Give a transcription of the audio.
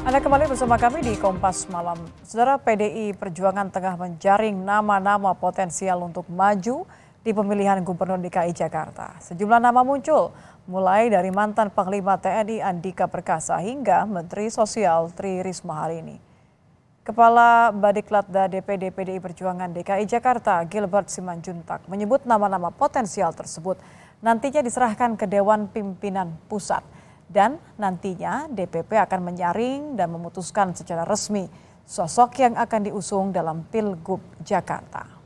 Anda kembali bersama kami di Kompas Malam. Saudara PDI Perjuangan tengah menjaring nama-nama potensial untuk maju di pemilihan Gubernur DKI Jakarta. Sejumlah nama muncul, mulai dari mantan Panglima TNI Andika Perkasa hingga Menteri Sosial Tri Risma hari ini. Kepala Badiklatda DPD PDI Perjuangan DKI Jakarta Gilbert Simanjuntak menyebut nama-nama potensial tersebut nantinya diserahkan ke Dewan Pimpinan Pusat dan nantinya DPP akan menyaring dan memutuskan secara resmi sosok yang akan diusung dalam Pilgub Jakarta.